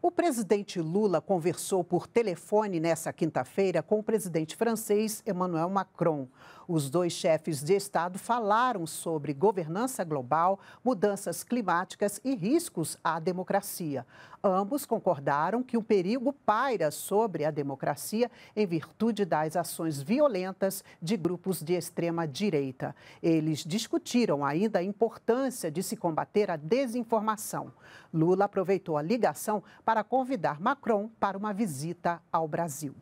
O presidente Lula conversou por telefone nesta quinta-feira com o presidente francês Emmanuel Macron. Os dois chefes de Estado falaram sobre governança global, mudanças climáticas e riscos à democracia. Ambos concordaram que o perigo paira sobre a democracia em virtude das ações violentas de grupos de extrema direita. Eles discutiram ainda a importância de se combater a desinformação. Lula aproveitou a ligação para convidar Macron para uma visita ao Brasil.